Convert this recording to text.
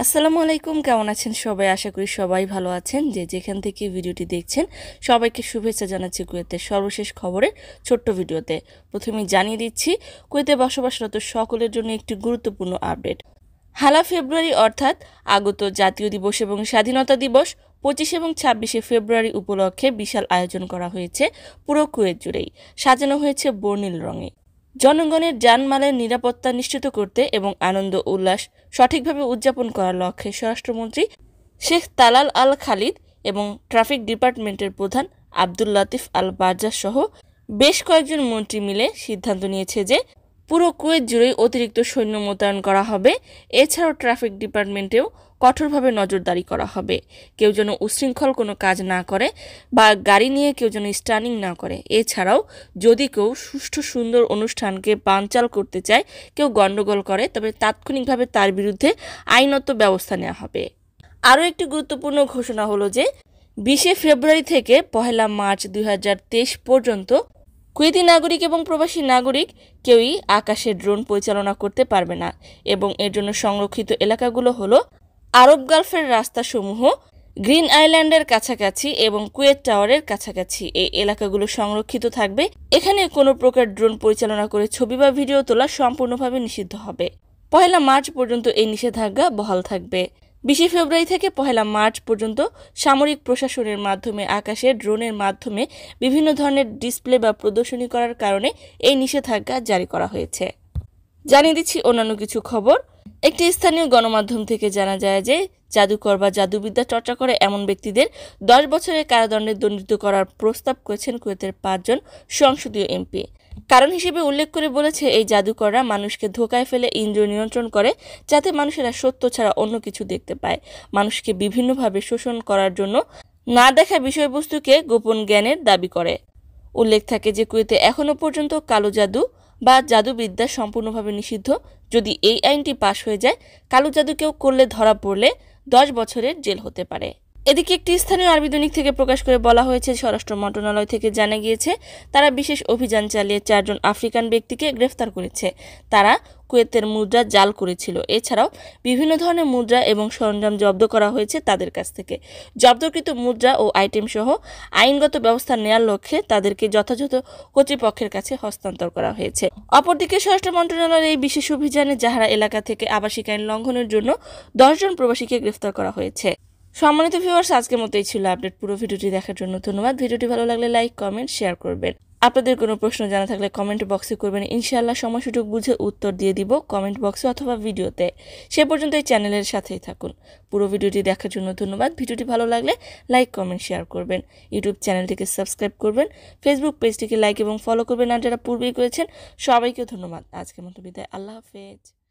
আসসালামু আলাইকুম কেমন আছেন সবাই আশা করি সবাই ভালো আছেন যে যেখান থেকে ভিডিওটি দেখছেন সবাইকে শুভেচ্ছা জানাচ্ছি কুয়েতের সর্বশেষ খবরে ছোট্ট ভিডিওতে প্রথমে জানিয়ে দিচ্ছি কুয়েতে বসবাসরত সকলের জন্য একটি গুরুত্বপূর্ণ আপডেট হালা ফেব্রুয়ারি অর্থাৎ আগত জাতীয় দিবস এবং স্বাধীনতা দিবস পঁচিশ এবং ছাব্বিশে ফেব্রুয়ারি উপলক্ষে বিশাল আয়োজন করা হয়েছে পুরো কুয়েত জুড়েই সাজানো হয়েছে বর্ণিল রঙে জনগণের যানমালের নিরাপত্তা নিশ্চিত করতে এবং আনন্দ উল্লাস সঠিকভাবে উদযাপন করার লক্ষ্যে স্বরাষ্ট্রমন্ত্রী শেখ তালাল আল খালিদ এবং ট্রাফিক ডিপার্টমেন্টের প্রধান আব্দুল লাতিফ আল বাজার সহ বেশ কয়েকজন মন্ত্রী মিলে সিদ্ধান্ত নিয়েছে যে পুরো কুয়েত জুড়েই অতিরিক্ত সৈন্য মোতায়েন করা হবে এছাড়াও ট্রাফিক ডিপার্টমেন্টেও কঠোরভাবে নজরদারি করা হবে কেউ যেন উশৃঙ্খল কোনো কাজ না করে বা গাড়ি নিয়ে কেউ যেন স্টার্নিং না করে এছাড়াও যদি কেউ সুষ্ঠু সুন্দর অনুষ্ঠানকে বানচাল করতে চায় কেউ গণ্ডগোল করে তবে তাৎক্ষণিকভাবে তার বিরুদ্ধে আইনত ব্যবস্থা নেওয়া হবে আরও একটি গুরুত্বপূর্ণ ঘোষণা হলো যে বিশে ফেব্রুয়ারি থেকে পহেলা মার্চ দুই পর্যন্ত কুয়েতি নাগরিক এবং প্রবাসী নাগরিক কেউই আকাশে ড্রোন পরিচালনা করতে পারবে না এবং এর জন্য সংরক্ষিত এলাকাগুলো হলো আরব গালফের রাস্তাসমূহ গ্রিন আইল্যান্ডের কাছাকাছি এবং কুয়েত টাওয়ারের কাছাকাছি এই এলাকাগুলো সংরক্ষিত থাকবে এখানে কোনো প্রকার ড্রোন পরিচালনা করে ছবি বা ভিডিও তোলা সম্পূর্ণভাবে নিষিদ্ধ হবে পয়লা মার্চ পর্যন্ত এই নিষেধাজ্ঞা বহাল থাকবে বিশে ফেব্রুয়ারি থেকে পহেলা মার্চ পর্যন্ত সামরিক প্রশাসনের মাধ্যমে আকাশে ড্রোনের মাধ্যমে বিভিন্ন ধরনের ডিসপ্লে বা প্রদর্শনী করার কারণে এই নিষেধাজ্ঞা জারি করা হয়েছে জানিয়ে দিচ্ছি অন্যান্য কিছু খবর একটি স্থানীয় গণমাধ্যম থেকে জানা যায় যে জাদুকর বা জাদুবিদ্যা চর্চা করে এমন ব্যক্তিদের দশ বছরের কারাদণ্ডে দণ্ডিত করার প্রস্তাব করেছেন কুয়েতের পাঁচজন সংসদীয় এমপি কারণ হিসেবে উল্লেখ করে বলেছে এই জাদুকররা মানুষকে ধোকায় ফেলে ইন্দ্র নিয়ন্ত্রণ করে যাতে মানুষেরা সত্য ছাড়া অন্য কিছু দেখতে পায় মানুষকে বিভিন্নভাবে শোষণ করার জন্য না দেখা বিষয়বস্তুকে গোপন জ্ঞানের দাবি করে উল্লেখ থাকে যে কুয়েতে এখনও পর্যন্ত কালো জাদু বা জাদুবিদ্যা সম্পূর্ণভাবে নিষিদ্ধ যদি এই আইনটি পাশ হয়ে যায় কালো জাদু কেউ করলে ধরা পড়লে দশ বছরের জেল হতে পারে এদিকে একটি স্থানীয় আরবি দৈনিক থেকে প্রকাশ করে বলা হয়েছে স্বরাষ্ট্র মন্ত্রণালয় থেকে জানা গিয়েছে তারা বিশেষ অভিযান চালিয়ে চারজন আফ্রিকান ব্যক্তিকে গ্রেফতার করেছে তারা কুয়েতের মুদ্রা জাল করেছিল এছাড়াও বিভিন্ন ধরনের মুদ্রা এবং সরঞ্জাম জব্দ করা হয়েছে তাদের কাছ থেকে জব্দকৃত মুদ্রা ও আইটেম সহ আইনগত ব্যবস্থা নেয়ার লক্ষ্যে তাদেরকে যথাযথ কর্তৃপক্ষের কাছে হস্তান্তর করা হয়েছে অপরদিকে স্বরাষ্ট্র মন্ত্রণালয়ের এই বিশেষ অভিযানে যাহারা এলাকা থেকে আবাসিক আইন লঙ্ঘনের জন্য দশজন প্রবাসীকে গ্রেফতার করা হয়েছে সম্মানিত ভিউয়ার্স আজকের মতো এই ছিল আপডেট পুরো ভিডিওটি দেখার জন্য ধন্যবাদ ভিডিওটি ভালো লাগলে লাইক কমেন্ট শেয়ার করবেন আপনাদের কোনো প্রশ্ন জানা থাকলে কমেন্ট বক্সে করবেন ইনশাআল্লাহ সময় সুযোগ বুঝে উত্তর দিয়ে দিব কমেন্ট বক্সে অথবা ভিডিওতে সে পর্যন্ত এই চ্যানেলের সাথেই থাকুন পুরো ভিডিওটি দেখার জন্য ধন্যবাদ ভিডিওটি ভালো লাগলে লাইক কমেন্ট শেয়ার করবেন ইউটিউব চ্যানেলটিকে সাবস্ক্রাইব করবেন ফেসবুক পেজটিকে লাইক এবং ফলো করবেন আর যারা পূর্বেই করেছেন সবাইকে ধন্যবাদ আজকের মতো বিদায় আল্লাহ হাফেজ